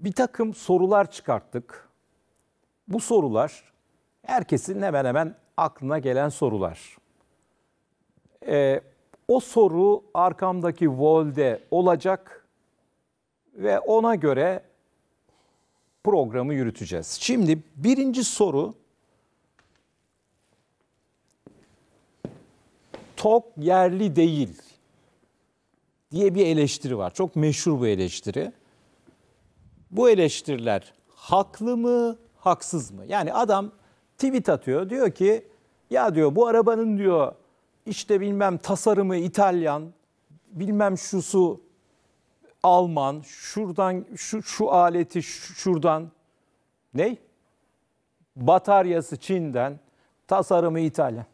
bir takım sorular çıkarttık. Bu sorular herkesin hemen hemen aklına gelen sorular. Ee, o soru arkamdaki volde olacak ve ona göre programı yürüteceğiz. Şimdi birinci soru tok yerli değil diye bir eleştiri var. Çok meşhur bu eleştiri bu eleştiriler haklı mı, haksız mı? Yani adam tweet atıyor diyor ki ya diyor bu arabanın diyor işte bilmem tasarımı İtalyan, bilmem şusu Alman, şuradan şu, şu aleti şuradan ney? Bataryası Çin'den, tasarımı İtalyan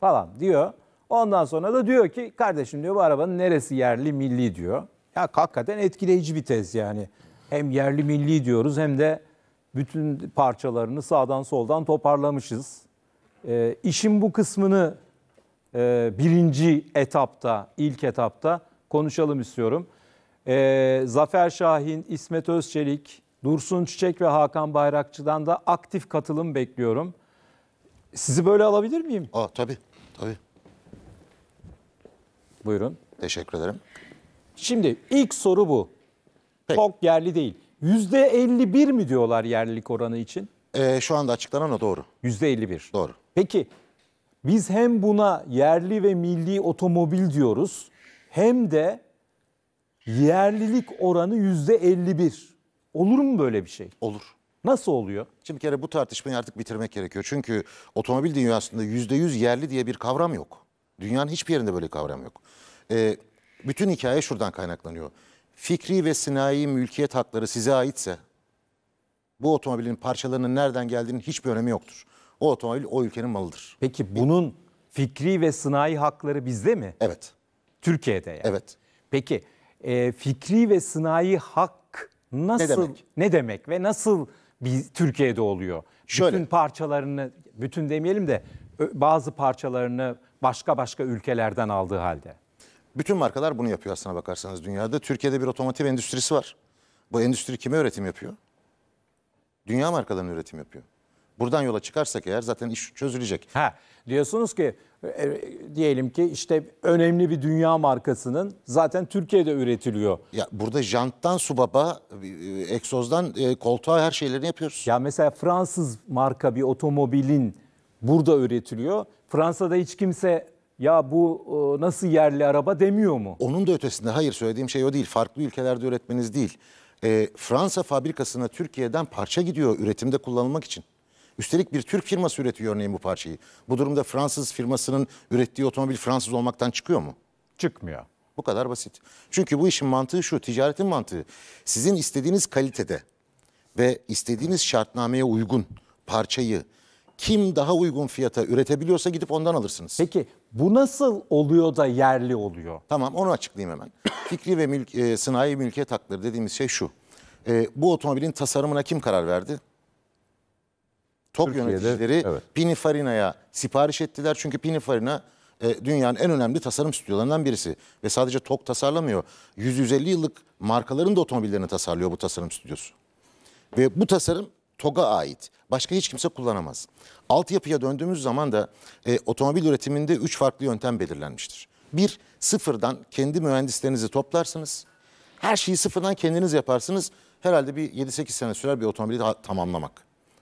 falan diyor. Ondan sonra da diyor ki kardeşim diyor bu arabanın neresi yerli milli diyor. Ya hakikaten etkileyici bir tez yani hem yerli milli diyoruz hem de bütün parçalarını sağdan soldan toparlamışız. E, işin bu kısmını e, birinci etapta, ilk etapta konuşalım istiyorum. E, Zafer Şahin, İsmet Özçelik, Dursun Çiçek ve Hakan Bayrakçı'dan da aktif katılım bekliyorum. Sizi böyle alabilir miyim? Aa, tabii, tabii. Buyurun. Teşekkür ederim. Şimdi ilk soru bu. Peki. Çok yerli değil. %51 mi diyorlar yerlilik oranı için? Ee, şu anda açıklanan o doğru. %51. Doğru. Peki biz hem buna yerli ve milli otomobil diyoruz hem de yerlilik oranı %51. Olur mu böyle bir şey? Olur. Nasıl oluyor? Şimdi bir kere bu tartışmayı artık bitirmek gerekiyor. Çünkü otomobil dünyasında %100 yerli diye bir kavram yok. Dünyanın hiçbir yerinde böyle bir kavram yok. Ee, bütün hikaye şuradan kaynaklanıyor fikri ve sinayi mülkiyet hakları size aitse bu otomobilin parçalarının nereden geldiğinin hiçbir önemi yoktur. O otomobil o ülkenin malıdır. Peki bunun fikri ve sınai hakları bizde mi? Evet. Türkiye'de yani. Evet. Peki e, fikri ve sınai hak nasıl ne demek, ne demek ve nasıl biz Türkiye'de oluyor? Şöyle. Bütün parçalarını bütün demeyelim de bazı parçalarını başka başka ülkelerden aldığı halde. Bütün markalar bunu yapıyor aslına bakarsanız dünyada. Türkiye'de bir otomotiv endüstrisi var. Bu endüstri kime üretim yapıyor? Dünya markalarının üretim yapıyor. Buradan yola çıkarsak eğer zaten iş çözülecek. Ha, diyorsunuz ki e, diyelim ki işte önemli bir dünya markasının zaten Türkiye'de üretiliyor. Ya burada janttan subaba, e, egzozdan e, koltuğa her şeylerini yapıyoruz. Ya mesela Fransız marka bir otomobilin burada üretiliyor. Fransa'da hiç kimse ya bu e, nasıl yerli araba demiyor mu? Onun da ötesinde hayır söylediğim şey o değil. Farklı ülkelerde üretmeniz değil. E, Fransa fabrikasına Türkiye'den parça gidiyor üretimde kullanılmak için. Üstelik bir Türk firması üretiyor örneğin bu parçayı. Bu durumda Fransız firmasının ürettiği otomobil Fransız olmaktan çıkıyor mu? Çıkmıyor. Bu kadar basit. Çünkü bu işin mantığı şu, ticaretin mantığı. Sizin istediğiniz kalitede ve istediğiniz şartnameye uygun parçayı kim daha uygun fiyata üretebiliyorsa gidip ondan alırsınız. Peki bu nasıl oluyor da yerli oluyor? Tamam onu açıklayayım hemen. Fikri ve mülk, e, sınai mülkiyet hakları dediğimiz şey şu. E, bu otomobilin tasarımına kim karar verdi? Top Türkiye'de, yöneticileri evet. Pininfarina'ya sipariş ettiler. Çünkü Pininfarina e, dünyanın en önemli tasarım stüdyolarından birisi. Ve sadece TOG tasarlamıyor. 100-150 yıllık markaların da otomobillerini tasarlıyor bu tasarım stüdyosu. Ve bu tasarım TOG'a ait. Başka hiç kimse kullanamaz. Altyapıya döndüğümüz zaman da e, otomobil üretiminde üç farklı yöntem belirlenmiştir. Bir, sıfırdan kendi mühendislerinizi toplarsınız. Her şeyi sıfırdan kendiniz yaparsınız. Herhalde bir 7-8 sene sürer bir otomobili tamamlamak.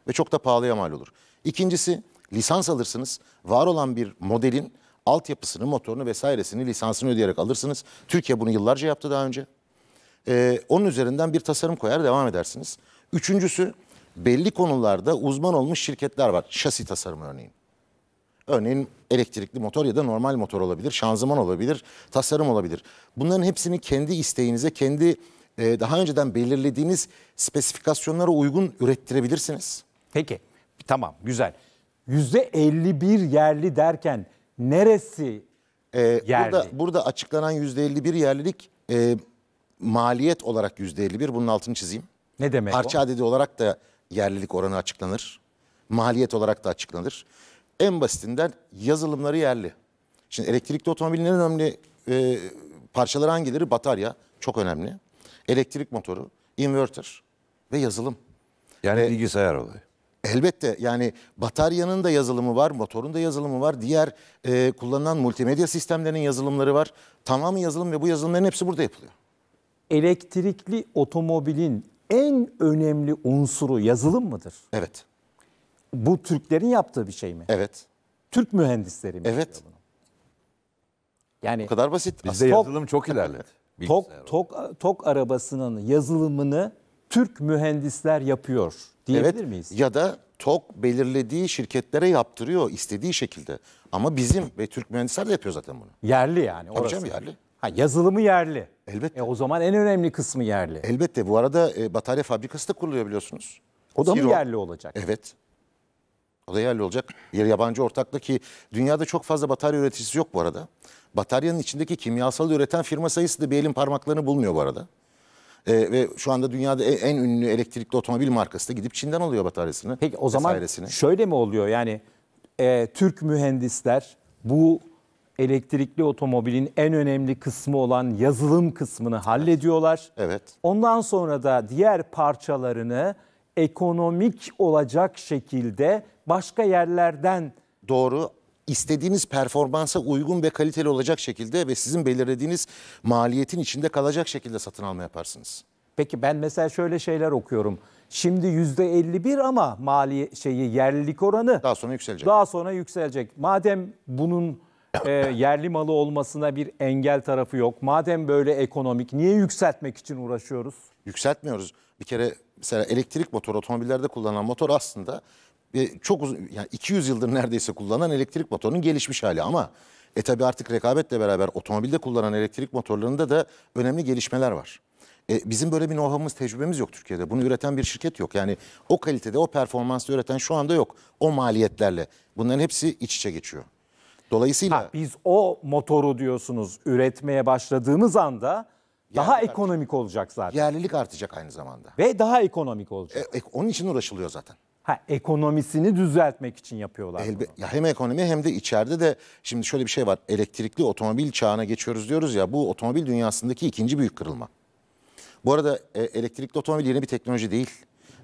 Ve çok da pahalıya mal olur. İkincisi, lisans alırsınız. Var olan bir modelin altyapısını, motorunu vesairesini lisansını ödeyerek alırsınız. Türkiye bunu yıllarca yaptı daha önce. Ee, onun üzerinden bir tasarım koyar devam edersiniz. Üçüncüsü belli konularda uzman olmuş şirketler var. Şasi tasarımı örneğin. Örneğin elektrikli motor ya da normal motor olabilir, şanzıman olabilir, tasarım olabilir. Bunların hepsini kendi isteğinize, kendi e, daha önceden belirlediğiniz spesifikasyonlara uygun ürettirebilirsiniz. Peki, tamam, güzel. %51 yerli derken neresi ee, yerli? Burada, burada açıklanan %51 yerlilik e, maliyet olarak %51. Bunun altını çizeyim. Ne demek Parça o? adedi olarak da yerlilik oranı açıklanır. Maliyet olarak da açıklanır. En basitinden yazılımları yerli. Şimdi elektrikli otomobilin en önemli e, parçaları hangileri? Batarya çok önemli. Elektrik motoru, inverter ve yazılım. Yani ve, bilgisayar oluyor. Elbette yani bataryanın da yazılımı var, motorun da yazılımı var, diğer e, kullanılan multimedya sistemlerinin yazılımları var. Tamamı yazılım ve bu yazılımların hepsi burada yapılıyor. Elektrikli otomobilin en önemli unsuru yazılım mıdır? Evet. Bu Türklerin yaptığı bir şey mi? Evet. Türk mühendisleri mi? Evet. Yani Bu kadar basit. Bizde tok, yazılım çok ilerledi. Tok, tok, tok arabasının yazılımını Türk mühendisler yapıyor diyebilir evet, miyiz? Ya da TOK belirlediği şirketlere yaptırıyor istediği şekilde. Ama bizim ve Türk mühendisler de yapıyor zaten bunu. Yerli yani. Tabii orası. canım yerli. Ha, yazılımı yerli. Elbette. E, o zaman en önemli kısmı yerli. Elbette. Bu arada e, batarya fabrikası da kuruluyor biliyorsunuz. O da Zero. mı yerli olacak? Evet. O da yerli olacak. Bir yabancı ortakla ki dünyada çok fazla batarya üreticisi yok bu arada. Bataryanın içindeki kimyasalı üreten firma sayısı da bir elin parmaklarını bulmuyor bu arada. Ee, ve şu anda dünyada en, en ünlü elektrikli otomobil markası da gidip Çin'den alıyor bataryasını. Peki o zaman şöyle mi oluyor yani e, Türk mühendisler bu elektrikli otomobilin en önemli kısmı olan yazılım kısmını hallediyorlar. Evet. Ondan sonra da diğer parçalarını ekonomik olacak şekilde başka yerlerden Doğru istediğiniz performansa uygun ve kaliteli olacak şekilde ve sizin belirlediğiniz maliyetin içinde kalacak şekilde satın alma yaparsınız. Peki ben mesela şöyle şeyler okuyorum. Şimdi yüzde %51 ama mali şeyi yerlilik oranı daha sonra yükselecek. daha sonra yükselecek. Madem bunun e, yerli malı olmasına bir engel tarafı yok. Madem böyle ekonomik niye yükseltmek için uğraşıyoruz? Yükseltmiyoruz. Bir kere mesela elektrik motor otomobillerde kullanılan motor aslında e, çok uzun yani 200 yıldır neredeyse kullanılan elektrik motorunun gelişmiş hali ama e tabi artık rekabetle beraber otomobilde kullanılan elektrik motorlarında da önemli gelişmeler var. E, bizim böyle bir know-how'ımız, tecrübemiz yok Türkiye'de. Bunu üreten bir şirket yok. Yani o kalitede, o performansla üreten şu anda yok. O maliyetlerle. Bunların hepsi iç içe geçiyor. Dolayısıyla ha, biz o motoru diyorsunuz üretmeye başladığımız anda daha artacak. ekonomik olacak zaten. yerlilik artacak aynı zamanda. Ve daha ekonomik olacak. E, e, onun için uğraşılıyor zaten. Ha ekonomisini düzeltmek için yapıyorlar. Elbe, bunu. ya hem ekonomi hem de içeride de şimdi şöyle bir şey var. Elektrikli otomobil çağına geçiyoruz diyoruz ya. Bu otomobil dünyasındaki ikinci büyük kırılma. Bu arada e, elektrikli otomobil yeni bir teknoloji değil.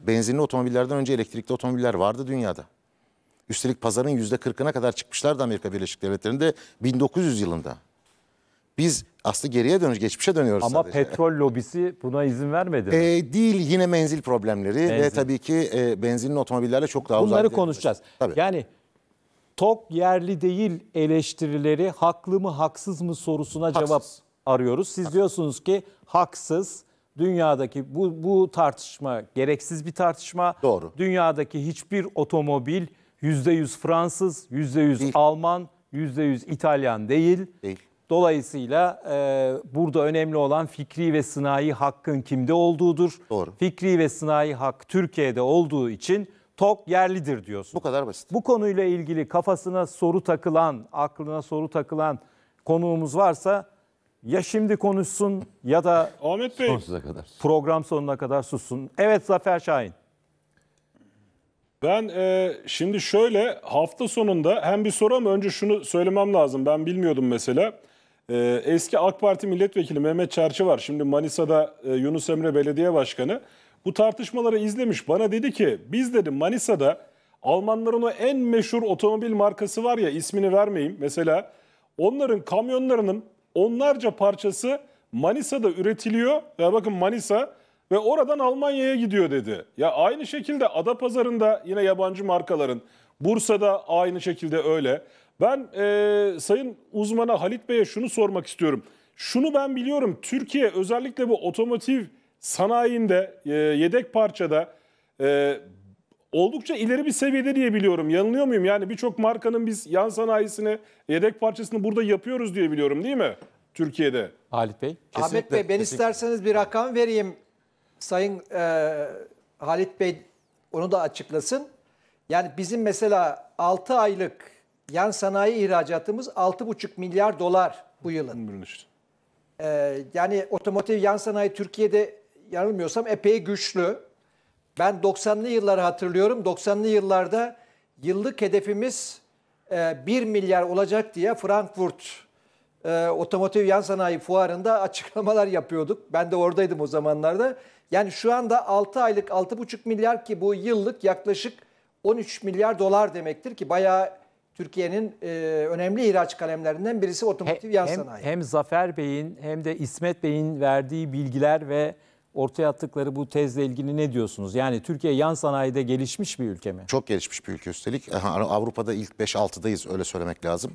Benzinli otomobillerden önce elektrikli otomobiller vardı dünyada. Üstelik pazarın %40'ına kadar çıkmışlardı Amerika Birleşik Devletleri'nde 1900 yılında. Biz aslında geriye dönüş, geçmişe dönüyoruz Ama sadece. petrol lobisi buna izin vermedi mi? E, değil, yine menzil problemleri benzin. ve tabii ki e, benzinli otomobillerle çok daha Bunları konuşacağız. Tabii. Yani tok yerli değil eleştirileri haklı mı haksız mı sorusuna haksız. cevap arıyoruz. Siz haksız. diyorsunuz ki haksız dünyadaki bu, bu tartışma gereksiz bir tartışma. Doğru. Dünyadaki hiçbir otomobil %100 Fransız, %100 Değil. Alman, %100 İtalyan değil. Değil. Dolayısıyla e, burada önemli olan fikri ve sınai hakkın kimde olduğudur. Doğru. Fikri ve sınai hak Türkiye'de olduğu için tok yerlidir diyorsun. Bu kadar basit. Bu konuyla ilgili kafasına soru takılan, aklına soru takılan konuğumuz varsa ya şimdi konuşsun ya da Ahmet Bey. sonsuza kadar. program sonuna kadar sussun. Evet Zafer Şahin. Ben e, şimdi şöyle hafta sonunda hem bir soru ama önce şunu söylemem lazım. Ben bilmiyordum mesela. E, eski AK Parti milletvekili Mehmet Çerçi var. Şimdi Manisa'da e, Yunus Emre Belediye Başkanı. Bu tartışmaları izlemiş. Bana dedi ki biz dedi Manisa'da Almanların o en meşhur otomobil markası var ya ismini vermeyeyim. Mesela onların kamyonlarının onlarca parçası Manisa'da üretiliyor. Ya bakın Manisa ve oradan Almanya'ya gidiyor dedi. Ya aynı şekilde ada pazarında yine yabancı markaların, Bursa'da aynı şekilde öyle. Ben e, sayın uzmana Halit Bey'e şunu sormak istiyorum. Şunu ben biliyorum, Türkiye özellikle bu otomotiv sanayinde, e, yedek parçada e, oldukça ileri bir seviyede diye biliyorum. Yanılıyor muyum? Yani birçok markanın biz yan sanayisini, yedek parçasını burada yapıyoruz diye biliyorum değil mi? Türkiye'de. Halit Bey. Kesinlikle. Ahmet Bey ben kesinlikle. isterseniz bir rakam vereyim. Sayın e, Halit Bey onu da açıklasın. Yani bizim mesela 6 aylık yan sanayi ihracatımız 6,5 milyar dolar bu yılın. Ee, yani otomotiv yan sanayi Türkiye'de yanılmıyorsam epey güçlü. Ben 90'lı yılları hatırlıyorum. 90'lı yıllarda yıllık hedefimiz e, 1 milyar olacak diye Frankfurt e, Otomotiv Yan Sanayi Fuarı'nda açıklamalar yapıyorduk. Ben de oradaydım o zamanlarda. Yani şu anda 6 aylık 6,5 milyar ki bu yıllık yaklaşık 13 milyar dolar demektir ki bayağı Türkiye'nin e, önemli ihraç kalemlerinden birisi otomotiv yan hem, sanayi. Hem Zafer Bey'in hem de İsmet Bey'in verdiği bilgiler ve ortaya attıkları bu tezle ilgili ne diyorsunuz? Yani Türkiye yan sanayide gelişmiş bir ülke mi? Çok gelişmiş bir ülke üstelik. Avrupa'da ilk 5-6'dayız öyle söylemek lazım.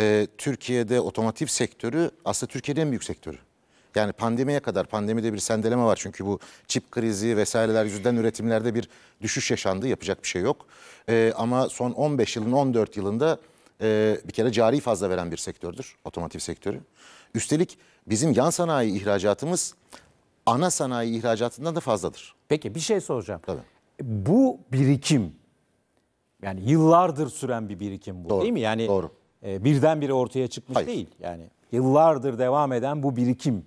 Ee, Türkiye'de otomotiv sektörü aslında Türkiye'nin en büyük sektörü. Yani pandemiye kadar pandemide bir sendeleme var çünkü bu çip krizi vesaireler yüzünden üretimlerde bir düşüş yaşandı yapacak bir şey yok. E, ama son 15 yılın 14 yılında e, bir kere cari fazla veren bir sektördür otomotiv sektörü. Üstelik bizim yan sanayi ihracatımız ana sanayi ihracatından da fazladır. Peki bir şey soracağım. Tabii. Bu birikim yani yıllardır süren bir birikim bu Doğru. değil mi? Yani Doğru. E, birdenbire ortaya çıkmış Hayır. değil. Yani yıllardır devam eden bu birikim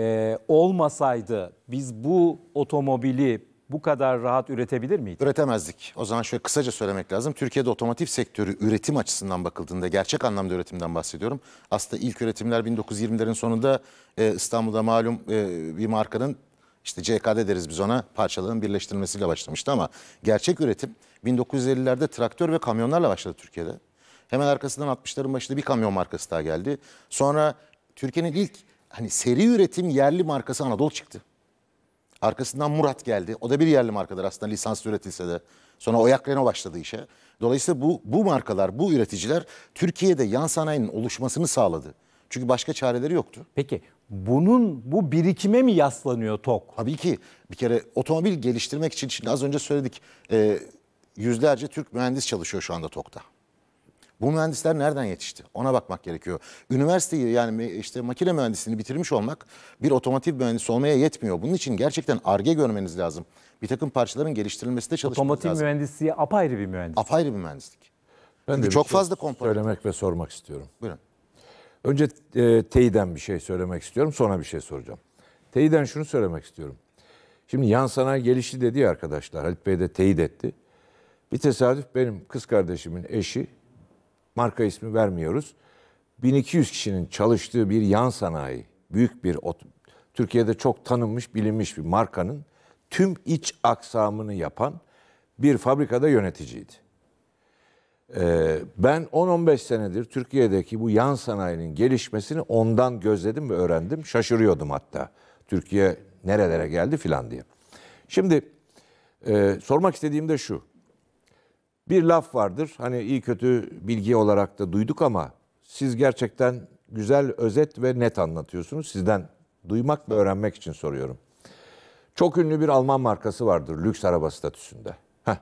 e, olmasaydı biz bu otomobili bu kadar rahat üretebilir miydik? Üretemezdik. O zaman şöyle kısaca söylemek lazım. Türkiye'de otomotiv sektörü üretim açısından bakıldığında gerçek anlamda üretimden bahsediyorum. Aslında ilk üretimler 1920'lerin sonunda e, İstanbul'da malum e, bir markanın işte CKD deriz biz ona parçaların birleştirilmesiyle başlamıştı ama gerçek üretim 1950'lerde traktör ve kamyonlarla başladı Türkiye'de. Hemen arkasından 60'ların başında bir kamyon markası daha geldi. Sonra Türkiye'nin ilk hani seri üretim yerli markası Anadolu çıktı. Arkasından Murat geldi. O da bir yerli markadır aslında lisanslı üretilse de. Sonra Oyak Renault başladı işe. Dolayısıyla bu, bu markalar, bu üreticiler Türkiye'de yan sanayinin oluşmasını sağladı. Çünkü başka çareleri yoktu. Peki bunun bu birikime mi yaslanıyor TOK? Tabii ki. Bir kere otomobil geliştirmek için şimdi az önce söyledik. E, yüzlerce Türk mühendis çalışıyor şu anda TOK'ta. Bu mühendisler nereden yetişti? Ona bakmak gerekiyor. Üniversiteyi yani işte makine mühendisliğini bitirmiş olmak bir otomotiv mühendisi olmaya yetmiyor. Bunun için gerçekten ARGE görmeniz lazım. Bir takım parçaların geliştirilmesi de çalışmanız otomotiv lazım. Otomotiv mühendisliği apayrı bir mühendislik. Apayrı bir mühendislik. Ben Çünkü de çok şey fazla komponent. Söylemek ve sormak istiyorum. Buyurun. Önce e, TEİ'den bir şey söylemek istiyorum sonra bir şey soracağım. Teyden şunu söylemek istiyorum. Şimdi yan sanayi gelişti dedi ya arkadaşlar. Halit Bey de teyit etti. Bir tesadüf benim kız kardeşimin eşi marka ismi vermiyoruz. 1200 kişinin çalıştığı bir yan sanayi, büyük bir Türkiye'de çok tanınmış, bilinmiş bir markanın tüm iç aksamını yapan bir fabrikada yöneticiydi. Ee, ben 10-15 senedir Türkiye'deki bu yan sanayinin gelişmesini ondan gözledim ve öğrendim. Şaşırıyordum hatta. Türkiye nerelere geldi filan diye. Şimdi e, sormak istediğim de şu. Bir laf vardır. Hani iyi kötü bilgi olarak da duyduk ama siz gerçekten güzel, özet ve net anlatıyorsunuz. Sizden duymak ve öğrenmek için soruyorum. Çok ünlü bir Alman markası vardır lüks araba statüsünde. Heh.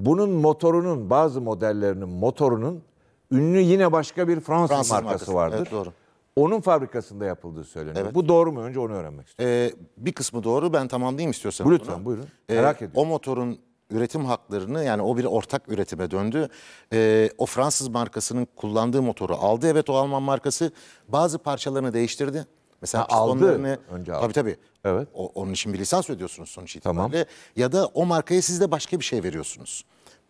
Bunun motorunun bazı modellerinin motorunun ünlü yine başka bir Fransız, Fransız markası, markası vardır. Evet, doğru. Onun fabrikasında yapıldığı söyleniyor. Evet. Bu doğru mu? Önce onu öğrenmek istiyorum. Ee, bir kısmı doğru. Ben tamamlayayım istiyorsan. Bu lütfen buyurun. Ee, Merak ee, ediyorum. O motorun üretim haklarını yani o bir ortak üretime döndü. E, o Fransız markasının kullandığı motoru aldı. Evet o Alman markası bazı parçalarını değiştirdi. Mesela ha, aldı. Önce aldı. Tabii tabii. Evet. O, onun için bir lisans ödüyorsunuz sonuç itibariyle. Tamam. Ya da o markaya siz de başka bir şey veriyorsunuz.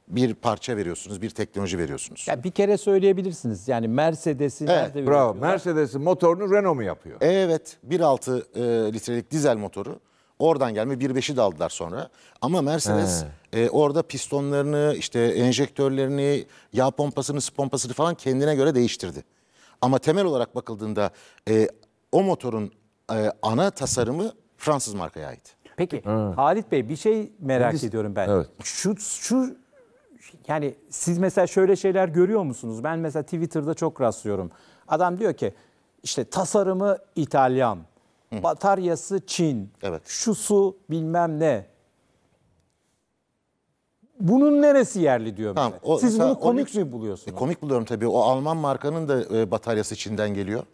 Bir parça veriyorsunuz, bir teknoloji veriyorsunuz. Ya bir kere söyleyebilirsiniz. Yani Mercedes'i evet, nerede Bravo. Mercedes'in motorunu Renault mu yapıyor? Evet. 1.6 e, litrelik dizel motoru. Oradan gelme 1.5'i de aldılar sonra. Ama Mercedes e, orada pistonlarını, işte enjektörlerini, yağ pompasını, su pompasını falan kendine göre değiştirdi. Ama temel olarak bakıldığında e, o motorun e, ana tasarımı Fransız markaya ait. Peki Hı. Halit Bey bir şey merak Biz, ediyorum ben. Evet. Şu şu yani siz mesela şöyle şeyler görüyor musunuz? Ben mesela Twitter'da çok rastlıyorum. Adam diyor ki işte tasarımı İtalyan, Hı. Bataryası Çin. Evet. su bilmem ne. Bunun neresi yerli diyor tamam, mesela. O, Siz bunu komik o, mi buluyorsunuz? E, komik buluyorum tabii. O Alman markanın da e, bataryası Çin'den geliyor.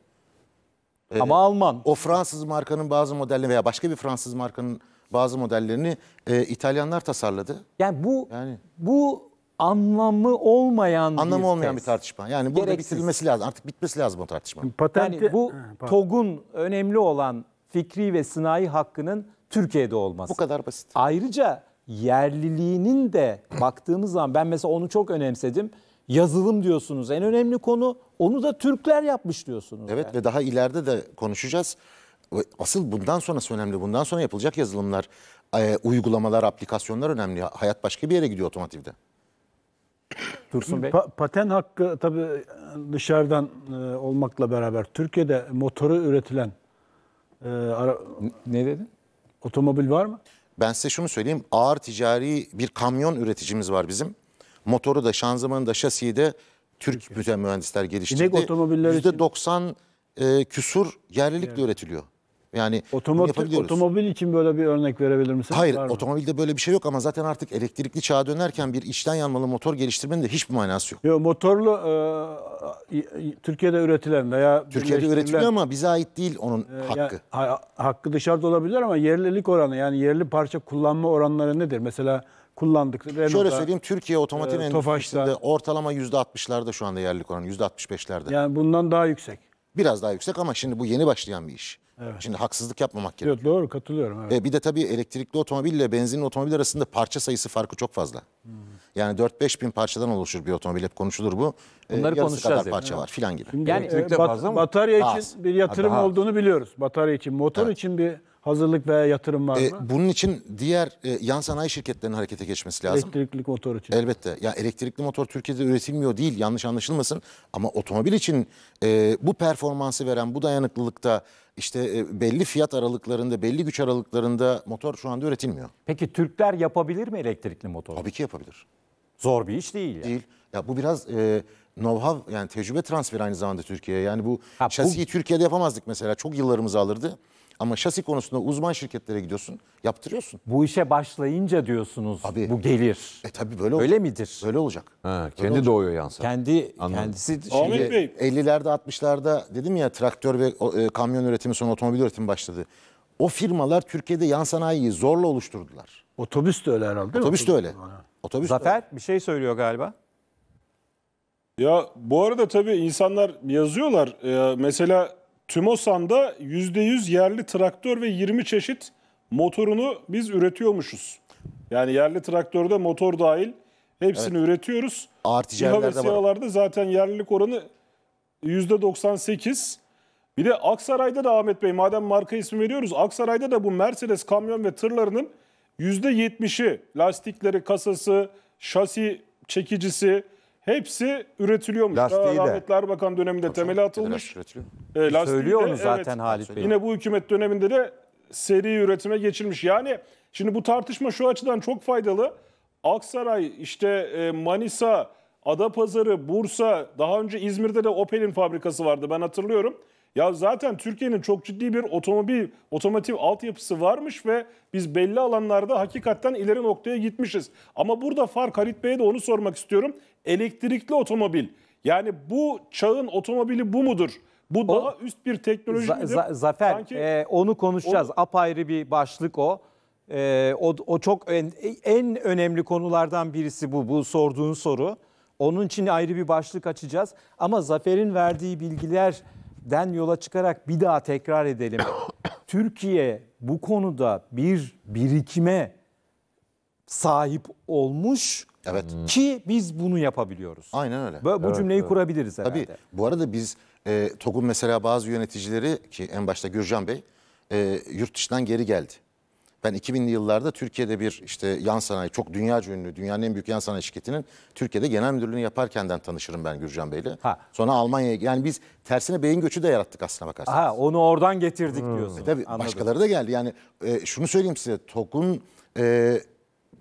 E, Ama Alman. O Fransız markanın bazı modelleri veya başka bir Fransız markanın bazı modellerini e, İtalyanlar tasarladı. Yani bu yani. bu anlamı olmayan Anlamı bir olmayan tez. bir tartışma. Yani burada Gereksiz. bitirilmesi lazım. Artık bitmesi lazım bu tartışma. Patenti... Yani bu ha, TOG'un önemli olan fikri ve sınai hakkının Türkiye'de olması. Bu kadar basit. Ayrıca yerliliğinin de baktığımız zaman ben mesela onu çok önemsedim. Yazılım diyorsunuz en önemli konu. Onu da Türkler yapmış diyorsunuz. Evet yani. ve daha ileride de konuşacağız. Asıl bundan sonrası önemli. Bundan sonra yapılacak yazılımlar, e, uygulamalar, aplikasyonlar önemli. Hayat başka bir yere gidiyor otomotivde. Tursun Bey. Pa- paten hakkı tabii dışarıdan e, olmakla beraber Türkiye'de motoru üretilen e, ara- Ne dedin? otomobil var mı? Ben size şunu söyleyeyim. Ağır ticari bir kamyon üreticimiz var bizim. Motoru da, şanzımanı da, şasiyi de Türk mühendisler geliştirdi. otomobilleri için- %90 e, küsur yerlilikle üretiliyor. Yani otomobil, otomobil için böyle bir örnek verebilir misiniz? Hayır, Var otomobilde mı? böyle bir şey yok ama zaten artık elektrikli çağa dönerken bir içten yanmalı motor geliştirmenin de hiçbir manası yok. Yok, motorlu e, Türkiye'de üretilen veya Türkiye'de üretiliyor ama bize ait değil onun e, hakkı. Ya, hakkı dışarıda olabilir ama yerlilik oranı yani yerli parça kullanma oranları nedir? Mesela kullandık. Renault'da, Şöyle söyleyeyim Türkiye otomotiv e, endüstrisinde ortalama %60'larda şu anda yerlilik oranı %65'lerde. Yani bundan daha yüksek. Biraz daha yüksek ama şimdi bu yeni başlayan bir iş. Evet. Şimdi haksızlık yapmamak gerekiyor. Evet, doğru katılıyorum. Evet. E, bir de tabii elektrikli otomobille benzinli otomobil arasında parça sayısı farkı çok fazla. Hmm. Yani 4-5 bin parçadan oluşur bir otomobil. Hep konuşulur bu. E, Bunları e, konuşacağız. kadar parça evet. var filan gibi. Şimdi yani, e, elektrikte bat, fazla mı? Batarya için Az. bir yatırım Daha olduğunu biliyoruz. Batarya için. Motor evet. için bir hazırlık ve yatırım var e, mı? E, bunun için diğer e, yan sanayi şirketlerinin harekete geçmesi lazım. Elektrikli motor için. Elbette. Ya elektrikli motor Türkiye'de üretilmiyor değil yanlış anlaşılmasın ama otomobil için e, bu performansı veren bu dayanıklılıkta işte e, belli fiyat aralıklarında belli güç aralıklarında motor şu anda üretilmiyor. Peki Türkler yapabilir mi elektrikli motor? Tabii ki yapabilir. Zor bir iş değil yani. Değil. Ya bu biraz e, know-how yani tecrübe transferi aynı zamanda Türkiye'ye. Yani bu ha, şasiyi Türkiye'de yapamazdık mesela. Çok yıllarımızı alırdı. Ama şasi konusunda uzman şirketlere gidiyorsun, yaptırıyorsun. Bu işe başlayınca diyorsunuz Tabii. bu gelir. E tabi böyle olacak. Öyle midir? Böyle olacak. Ha, kendi olacak. doğuyor yansa. Kendi Anladım. kendisi Ahmet Bey. 50'lerde 60'larda dedim ya traktör ve e, kamyon üretimi sonra otomobil üretimi başladı. O firmalar Türkiye'de yan sanayiyi zorla oluşturdular. Otobüs de öyle herhalde. Otobüs de öyle. Otobüs Zafer de öyle. bir şey söylüyor galiba. Ya bu arada tabii insanlar yazıyorlar. Ee, mesela TÜMOSAN'da %100 yerli traktör ve 20 çeşit motorunu biz üretiyormuşuz. Yani yerli traktörde motor dahil hepsini üretiyoruz. İHA ve SİHA'larda zaten yerlilik oranı %98. Bir de Aksaray'da da Ahmet Bey madem marka ismi veriyoruz Aksaray'da da bu Mercedes kamyon ve tırlarının %70'i lastikleri, kasası, şasi çekicisi, Hepsi üretiliyormuş. Lastiği Daha rahmetli Erbakan döneminde temeli atılmış. E, Söylüyor de, onu zaten evet. Halit Bey. Yine bu hükümet döneminde de seri üretime geçilmiş. Yani şimdi bu tartışma şu açıdan çok faydalı. Aksaray, işte e, Manisa, Adapazarı, Bursa, daha önce İzmir'de de Opel'in fabrikası vardı ben hatırlıyorum. Ya zaten Türkiye'nin çok ciddi bir otomobil, otomotiv altyapısı varmış ve biz belli alanlarda hakikaten ileri noktaya gitmişiz. Ama burada fark Halit Bey'e de onu sormak istiyorum. Elektrikli otomobil. Yani bu çağın otomobili bu mudur? Bu o, daha üst bir teknoloji za, midir? Za, Zafer Sanki, e, onu konuşacağız. O, Apayrı bir başlık o. E, o, o çok en, en önemli konulardan birisi bu, bu sorduğun soru. Onun için ayrı bir başlık açacağız. Ama Zafer'in verdiği bilgiler den yola çıkarak bir daha tekrar edelim. Türkiye bu konuda bir birikime sahip olmuş evet. ki biz bunu yapabiliyoruz. Aynen öyle. Bu, bu evet, cümleyi evet. kurabiliriz herhalde. Tabii. Bu arada biz e, TOG'un mesela bazı yöneticileri ki en başta Gürcan Bey e, yurt dışından geri geldi. Ben 2000'li yıllarda Türkiye'de bir işte yan sanayi çok dünya ünlü, dünyanın en büyük yan sanayi şirketinin Türkiye'de genel müdürlüğünü yaparkenden tanışırım ben Gürcan Bey'le. Sonra Almanya'ya yani biz tersine beyin göçü de yarattık aslına bakarsanız. Ha onu oradan getirdik hmm. diyorsun. E tabii Anladım. başkaları da geldi. Yani e, şunu söyleyeyim size Tokun e,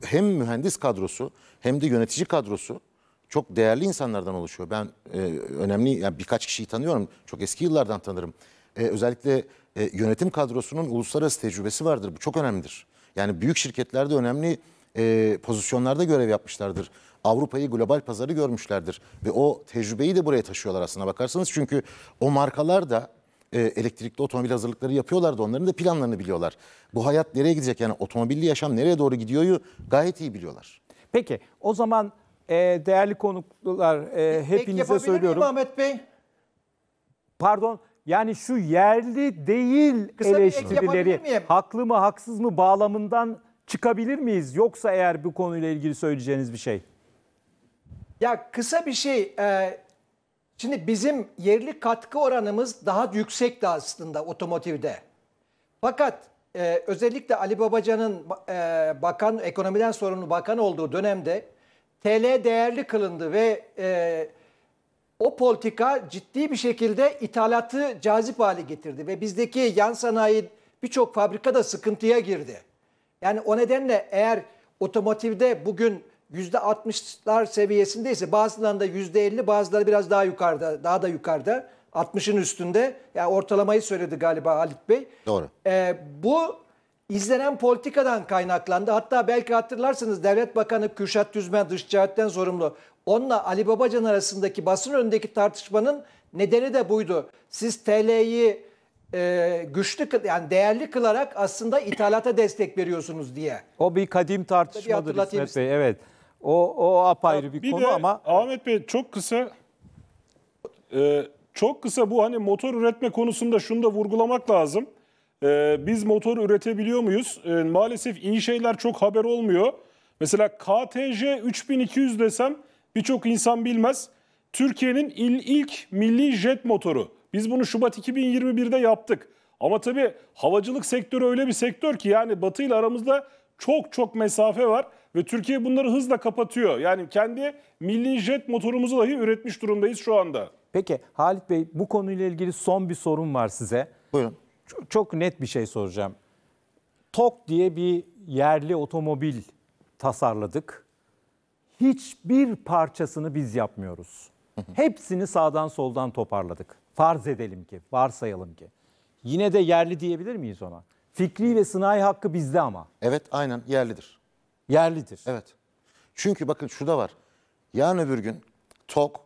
hem mühendis kadrosu hem de yönetici kadrosu çok değerli insanlardan oluşuyor. Ben e, önemli yani birkaç kişiyi tanıyorum. Çok eski yıllardan tanırım. E, özellikle e, yönetim kadrosunun uluslararası tecrübesi vardır. Bu çok önemlidir. Yani büyük şirketlerde önemli e, pozisyonlarda görev yapmışlardır. Avrupa'yı global pazarı görmüşlerdir. Ve o tecrübeyi de buraya taşıyorlar aslına bakarsanız. Çünkü o markalar da e, elektrikli otomobil hazırlıkları yapıyorlar da onların da planlarını biliyorlar. Bu hayat nereye gidecek yani otomobilli yaşam nereye doğru gidiyoryu gayet iyi biliyorlar. Peki o zaman e, değerli konuklar e, hepinize söylüyorum. Miyim Ahmet Bey? Pardon yani şu yerli değil Kısa eleştirileri haklı mı haksız mı bağlamından çıkabilir miyiz? Yoksa eğer bu konuyla ilgili söyleyeceğiniz bir şey. Ya kısa bir şey. E, şimdi bizim yerli katkı oranımız daha yüksekti aslında otomotivde. Fakat e, özellikle Ali Babacan'ın e, bakan ekonomiden sorumlu bakan olduğu dönemde TL değerli kılındı ve o politika ciddi bir şekilde ithalatı cazip hale getirdi ve bizdeki yan sanayi birçok fabrikada sıkıntıya girdi. Yani o nedenle eğer otomotivde bugün %60'lar seviyesindeyse bazılarında %50 bazıları biraz daha yukarıda daha da yukarıda 60'ın üstünde yani ortalamayı söyledi galiba Halit Bey. Doğru. Ee, bu izlenen politikadan kaynaklandı. Hatta belki hatırlarsınız Devlet Bakanı Kürşat Düzmen dış ticaretten sorumlu. Onunla Ali Babacan arasındaki basın önündeki tartışmanın nedeni de buydu. Siz TL'yi e, güçlü yani değerli kılarak aslında ithalata destek veriyorsunuz diye. O bir kadim tartışmadır bir İsmet Bey. Evet. O o apayrı bir, bir konu de, ama Ahmet Bey çok kısa e, çok kısa bu hani motor üretme konusunda şunu da vurgulamak lazım. Ee, biz motor üretebiliyor muyuz? Ee, maalesef iyi şeyler çok haber olmuyor. Mesela KTC 3200 desem birçok insan bilmez. Türkiye'nin il, ilk milli jet motoru. Biz bunu Şubat 2021'de yaptık. Ama tabii havacılık sektörü öyle bir sektör ki yani Batı ile aramızda çok çok mesafe var ve Türkiye bunları hızla kapatıyor. Yani kendi milli jet motorumuzu dahi üretmiş durumdayız şu anda. Peki Halit Bey bu konuyla ilgili son bir sorum var size. Buyurun. Çok, çok net bir şey soracağım. TOK diye bir yerli otomobil tasarladık. Hiçbir parçasını biz yapmıyoruz. Hepsini sağdan soldan toparladık. Farz edelim ki, varsayalım ki. Yine de yerli diyebilir miyiz ona? Fikri ve sınai hakkı bizde ama. Evet, aynen yerlidir. Yerlidir. Evet. Çünkü bakın şu da var. Yarın öbür gün TOK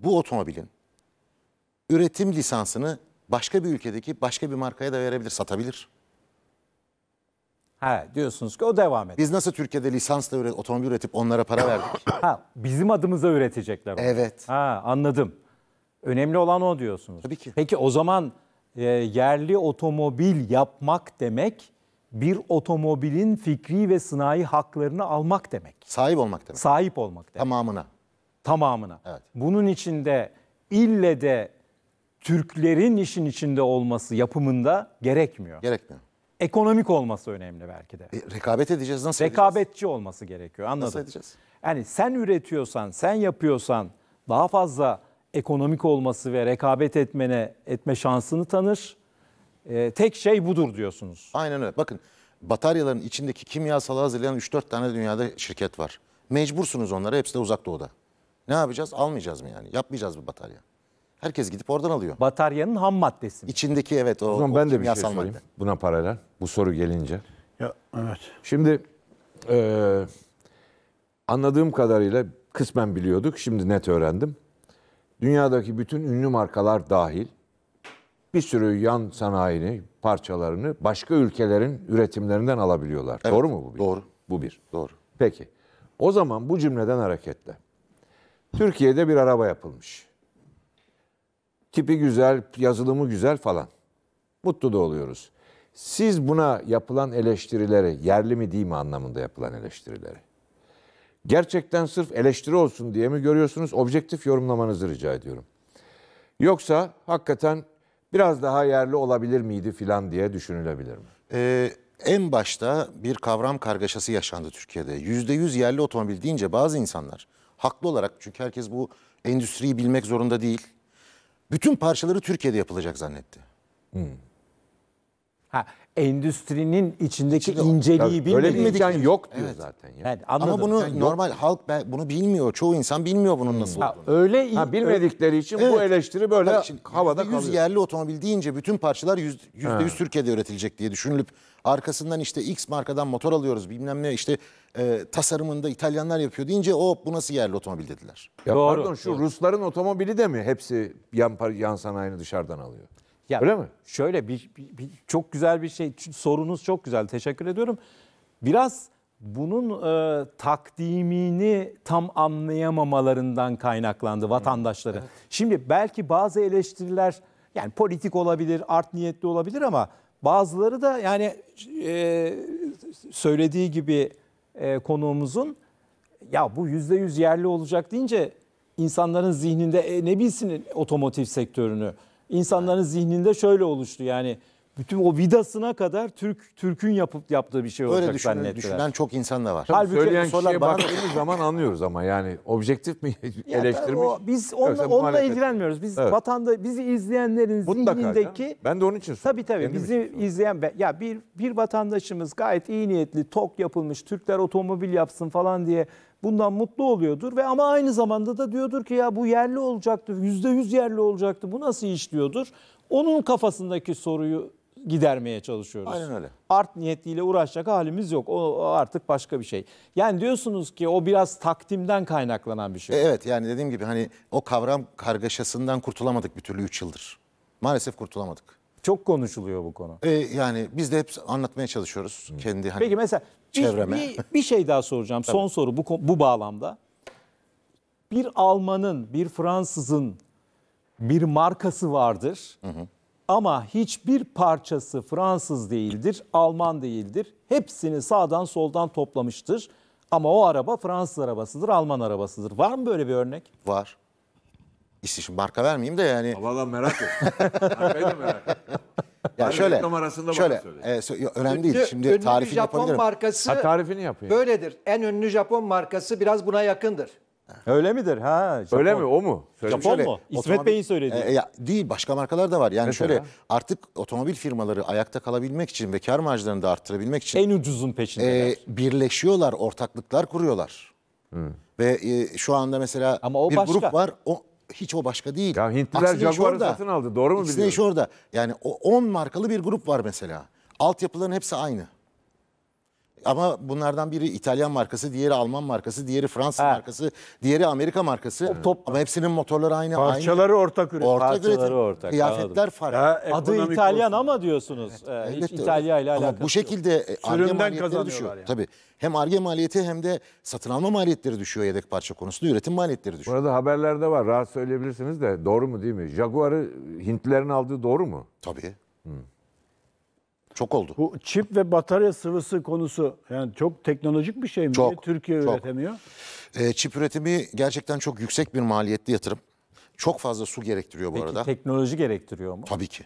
bu otomobilin üretim lisansını başka bir ülkedeki başka bir markaya da verebilir, satabilir. Ha diyorsunuz ki o devam eder. Biz nasıl Türkiye'de lisansla üret, otomobil üretip onlara para verdik? Ha bizim adımıza üretecekler. onu. Evet. Ha anladım. Önemli olan o diyorsunuz. Tabii ki. Peki o zaman e, yerli otomobil yapmak demek bir otomobilin fikri ve sınai haklarını almak demek. Sahip olmak demek. Sahip olmak demek. Tamamına. Tamamına. Evet. Bunun içinde ille de Türklerin işin içinde olması yapımında gerekmiyor. Gerekmiyor. Ekonomik olması önemli belki de. E, rekabet edeceğiz nasıl Rekabetçi edeceğiz? olması gerekiyor anladın. Nasıl edeceğiz? Yani sen üretiyorsan, sen yapıyorsan daha fazla ekonomik olması ve rekabet etmene etme şansını tanır. E, tek şey budur diyorsunuz. Aynen öyle. Bakın bataryaların içindeki kimyasalı hazırlayan 3-4 tane dünyada şirket var. Mecbursunuz onlara hepsi de uzak doğuda. Ne yapacağız? Almayacağız mı yani? Yapmayacağız bu batarya. Herkes gidip oradan alıyor. Bataryanın ham maddesi mi? İçindeki evet o, O zaman ben o de bir şey kimyasal sorayım madde. buna paralel bu soru gelince. Ya, evet. Şimdi eee, anladığım kadarıyla kısmen biliyorduk şimdi net öğrendim. Dünyadaki bütün ünlü markalar dahil bir sürü yan sanayini, parçalarını başka ülkelerin üretimlerinden alabiliyorlar. Evet, doğru mu bu? Bir? doğru. Bu bir. Doğru. Peki. O zaman bu cümleden hareketle. Türkiye'de bir araba yapılmış. Tipi güzel, yazılımı güzel falan. Mutlu da oluyoruz. Siz buna yapılan eleştirileri, yerli mi değil mi anlamında yapılan eleştirileri. Gerçekten sırf eleştiri olsun diye mi görüyorsunuz? Objektif yorumlamanızı rica ediyorum. Yoksa hakikaten biraz daha yerli olabilir miydi filan diye düşünülebilir mi? Ee, en başta bir kavram kargaşası yaşandı Türkiye'de. Yüzde yüz yerli otomobil deyince bazı insanlar haklı olarak çünkü herkes bu endüstriyi bilmek zorunda değil bütün parçaları Türkiye'de yapılacak zannetti. Hmm. Ha, endüstrinin içindeki Şimdi, inceliği tabii, bilmedik. imkan yok diyor Evet. zaten ya. Yani anladım. Ama bunu Yani normal halk bunu bilmiyor. Çoğu insan bilmiyor bunun nasıl ha, öyle Ha, bilmedikleri için bu eleştiri böyle Hatta havada %100 yerli otomobil deyince bütün parçalar yüz- yüzde yüz Türkiye'de üretilecek diye düşünülüp arkasından işte X markadan motor alıyoruz bilmem ne işte e, tasarımında İtalyanlar yapıyor deyince o bu nasıl yerli otomobil dediler. Ya Doğru, Pardon şu Rusların otomobili de mi hepsi yan, yan sanayini dışarıdan alıyor? Ya Öyle mi? Şöyle bir, bir, bir çok güzel bir şey. Sorunuz çok güzel. Teşekkür ediyorum. Biraz bunun e, takdimini tam anlayamamalarından kaynaklandı vatandaşları. Evet. Şimdi belki bazı eleştiriler yani politik olabilir, art niyetli olabilir ama bazıları da yani e, söylediği gibi e, konuğumuzun ya bu yüzde yüz yerli olacak deyince insanların zihninde e, ne bilsin otomotiv sektörünü insanların zihninde şöyle oluştu yani bütün o vidasına kadar Türk Türk'ün yapıp yaptığı bir şey olacak Öyle düşünen, çok insan da var. Halbuki Söyleyen kişiye bana... baktığımız zaman anlıyoruz ama yani objektif mi ya eleştirmiş? O, biz onunla, Yoksa onunla ilgilenmiyoruz. Biz evet. vatanda bizi izleyenlerin zihnindeki Ben de onun için Tabii tabii Kendim bizi izleyen ya bir bir vatandaşımız gayet iyi niyetli tok yapılmış Türkler otomobil yapsın falan diye bundan mutlu oluyordur ve ama aynı zamanda da diyordur ki ya bu yerli olacaktı, yüzde yüz yerli olacaktı, bu nasıl iş diyordur. Onun kafasındaki soruyu gidermeye çalışıyoruz. Aynen öyle. Art niyetiyle uğraşacak halimiz yok. O artık başka bir şey. Yani diyorsunuz ki o biraz takdimden kaynaklanan bir şey. E, evet yani dediğim gibi hani o kavram kargaşasından kurtulamadık bir türlü 3 yıldır. Maalesef kurtulamadık. Çok konuşuluyor bu konu. E, yani biz de hep anlatmaya çalışıyoruz Hı. kendi hani Peki mesela çevreme. Bir, bir, bir şey daha soracağım. Son soru bu, bu bağlamda. Bir Alman'ın, bir Fransız'ın bir markası vardır. Hı hı. Ama hiçbir parçası Fransız değildir, Alman değildir. Hepsini sağdan soldan toplamıştır. Ama o araba Fransız arabasıdır, Alman arabasıdır. Var mı böyle bir örnek? Var. İşte marka vermeyeyim de yani. Valla merak et. ben de merak Ya hani şöyle, şöyle e, önemli değil. Ünlü, Şimdi ünlü tarifini Japon yapabilirim. markası ha, tarifini yapayım. böyledir. En ünlü Japon markası biraz buna yakındır. Öyle midir? Ha, Japon. Öyle mi? O mu? Söyle Japon şöyle, mu? İsmet Bey'in söylediği. E, e, ya, değil başka markalar da var. Yani Mesela? şöyle artık otomobil firmaları ayakta kalabilmek için ve kar marjlarını da arttırabilmek için. En ucuzun peşindeler. E, birleşiyorlar, ortaklıklar kuruyorlar. Hmm. Ve e, şu anda mesela Ama o bir başka. grup var. O, hiç o başka değil. Ya Hintliler Jaguar'ı satın aldı. Doğru mu biliyorsun? iş orada. Yani 10 markalı bir grup var mesela. Altyapıların hepsi aynı. Ama bunlardan biri İtalyan markası, diğeri Alman markası, diğeri Fransız Ha. markası, diğeri Amerika markası. Top. Ama hepsinin motorları aynı. Parçaları ortak üretim. Ortak Parçaları üretim. ortak, Kıyafetler farklı. Adı İtalyan olsun. ama diyorsunuz. Ee, hiç İtalya ile alakası Ama bu şekilde e, Arge maliyetleri düşüyor. yani. Tabii. Hem Arge maliyeti hem de satın alma maliyetleri düşüyor yedek parça konusunda. Üretim maliyetleri düşüyor. Burada haberlerde var. Rahat söyleyebilirsiniz de doğru mu değil mi? Jaguar'ı Hintlilerin aldığı doğru mu? Tabii. Hmm. Çok oldu. Bu çip ve batarya sıvısı konusu yani çok teknolojik bir şey mi? Çok, Türkiye çok. üretemiyor. E, çip üretimi gerçekten çok yüksek bir maliyetli yatırım. Çok fazla su gerektiriyor bu Peki, arada. Peki teknoloji gerektiriyor mu? Tabii ki.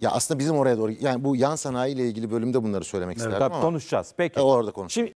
Ya aslında bizim oraya doğru yani bu yan sanayi ile ilgili bölümde bunları söylemek evet, isterdim tabii ama. konuşacağız. Peki. E, orada konuşacağız. Şimdi